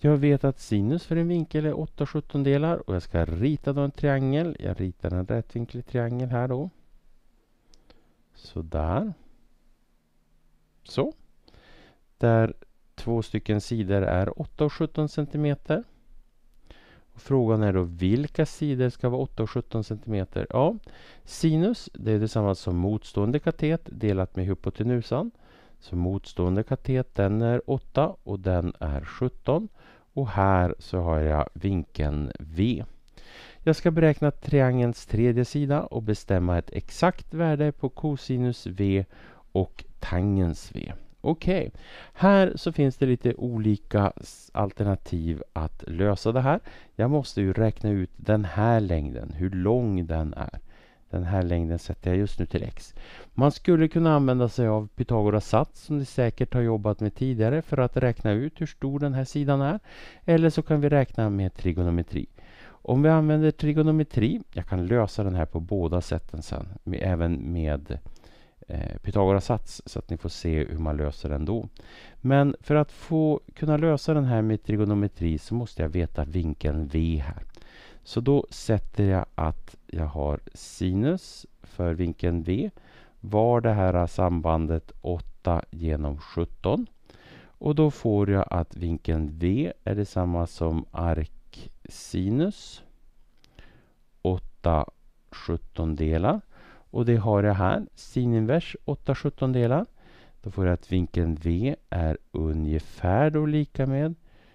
Jag vet att sinus för en vinkel är 8 delar och jag ska rita då en triangel. Jag ritar en rättvinklig triangel här då. Sådär. Så. Där två stycken sidor är 8 och 17 centimeter. frågan är då vilka sidor ska vara 8 och 17 centimeter? Ja, sinus det är detsamma som motstående katet delat med hypotenusan. Så motstående katet den är 8 och den är 17 och här så har jag vinkeln V. Jag ska beräkna triangelns tredje sida och bestämma ett exakt värde på kosinus V och tangens V. Okej, okay. här så finns det lite olika alternativ att lösa det här. Jag måste ju räkna ut den här längden, hur lång den är. Den här längden sätter jag just nu till x. Man skulle kunna använda sig av Pythagoras sats som ni säkert har jobbat med tidigare för att räkna ut hur stor den här sidan är. Eller så kan vi räkna med trigonometri. Om vi använder trigonometri, jag kan lösa den här på båda sätten sen, även med eh, Pythagoras sats så att ni får se hur man löser den då. Men för att få kunna lösa den här med trigonometri så måste jag veta vinkeln V här. Så då sätter jag att jag har sinus för vinkeln V var det här sambandet 8 genom 17. Och då får jag att vinkeln V är detsamma som arksinus 8 17 delar. Och det har jag här, Sininvers invers 8 17 delar. Då får jag att vinkeln V är ungefär då lika med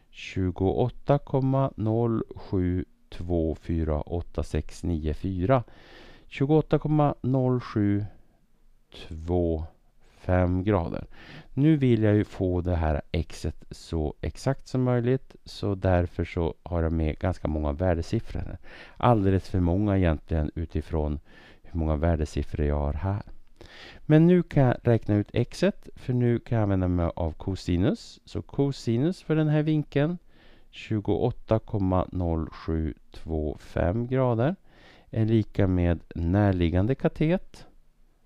28,075 två fyra grader. Nu vill jag ju få det här xet så exakt som möjligt så därför så har jag med ganska många värdesiffror. Alldeles för många egentligen utifrån hur många värdesiffror jag har här. Men nu kan jag räkna ut xet för nu kan jag använda mig av cosinus. Så cosinus för den här vinkeln 28,0725 grader är lika med närliggande katet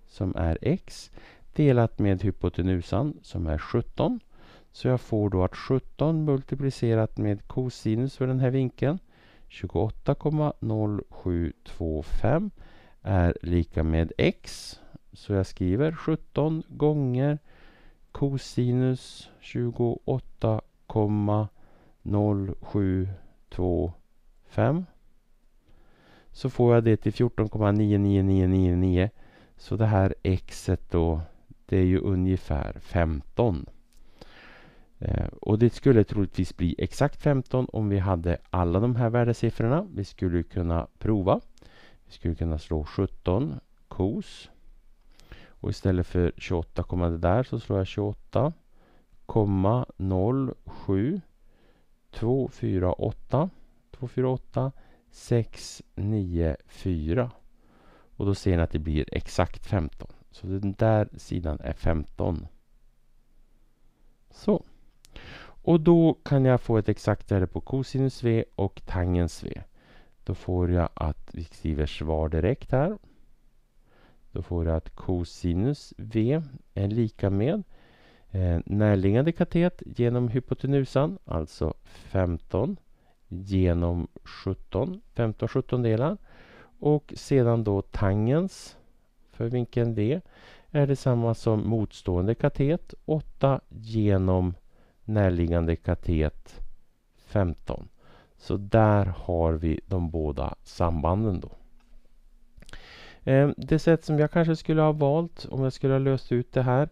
som är x delat med hypotenusan som är 17. Så jag får då att 17 multiplicerat med kosinus för den här vinkeln 28,0725 är lika med x. Så jag skriver 17 gånger kosinus 28, 0725 så får jag det till 14,99999 så det här xet då det är ju ungefär 15. Eh, och det skulle troligtvis bli exakt 15 om vi hade alla de här värdesiffrorna. Vi skulle kunna prova. Vi skulle kunna slå 17 kos. Och istället för 28, det där så slår jag 28,07 248 248 694. Och då ser ni att det blir exakt 15. Så den där sidan är 15. Så. Och då kan jag få ett exakt värde på cosinus v och tangens v. Då får jag att vi skriver svar direkt här. Då får jag att cosinus v är lika med Eh, närliggande katet genom hypotenusan, alltså 15 genom 17, 15 17 delar. Och sedan då tangens för vinkeln V är detsamma som motstående katet 8 genom närliggande katet 15. Så där har vi de båda sambanden då. Eh, det sätt som jag kanske skulle ha valt om jag skulle ha löst ut det här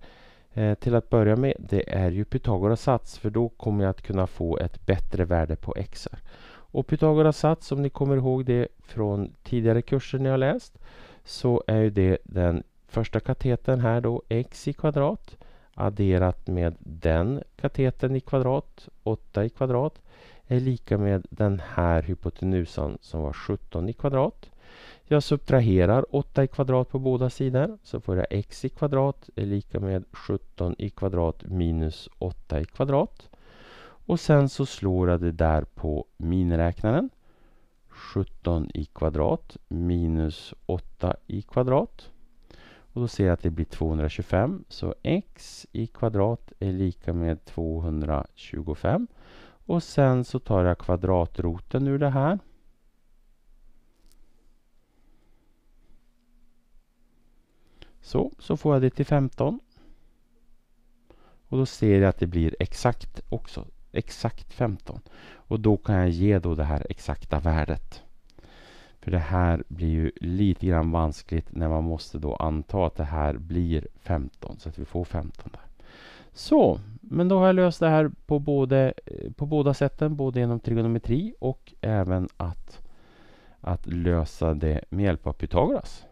Eh, till att börja med, det är ju Pythagoras sats för då kommer jag att kunna få ett bättre värde på x. Och Pythagoras sats, om ni kommer ihåg det från tidigare kurser ni har läst, så är ju det den första katetern här då, x i kvadrat adderat med den katetern i kvadrat, 8 i kvadrat, är lika med den här hypotenusan som var 17 i kvadrat. Jag subtraherar 8 i kvadrat på båda sidor. Så får jag x i kvadrat är lika med 17 i kvadrat minus 8 i kvadrat. Och sen så slår jag det där på miniräknaren. 17 i kvadrat minus 8 i kvadrat. Och då ser jag att det blir 225. Så x i kvadrat är lika med 225. Och sen så tar jag kvadratroten ur det här. Så, så får jag det till 15. Och då ser jag att det blir exakt också. Exakt 15. Och då kan jag ge då det här exakta värdet. För det här blir ju lite grann vanskligt när man måste då anta att det här blir 15. Så att vi får 15 där. Så, men då har jag löst det här på, både, eh, på båda sätten. Både genom trigonometri och även att, att lösa det med hjälp av Pythagoras.